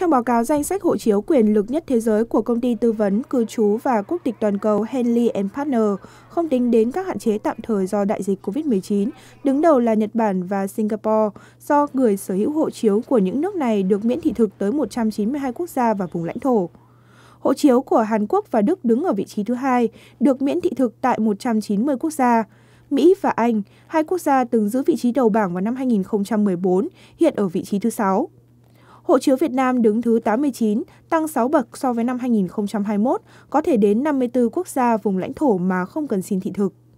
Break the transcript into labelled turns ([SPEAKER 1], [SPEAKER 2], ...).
[SPEAKER 1] Trong báo cáo danh sách hộ chiếu quyền lực nhất thế giới của công ty tư vấn cư trú và quốc tịch toàn cầu Henley Partner, không tính đến các hạn chế tạm thời do đại dịch COVID-19, đứng đầu là Nhật Bản và Singapore, do người sở hữu hộ chiếu của những nước này được miễn thị thực tới 192 quốc gia và vùng lãnh thổ. Hộ chiếu của Hàn Quốc và Đức đứng ở vị trí thứ hai, được miễn thị thực tại 190 quốc gia. Mỹ và Anh, hai quốc gia từng giữ vị trí đầu bảng vào năm 2014, hiện ở vị trí thứ sáu. Hộ chiếu Việt Nam đứng thứ 89, tăng 6 bậc so với năm 2021, có thể đến 54 quốc gia vùng lãnh thổ mà không cần xin thị thực.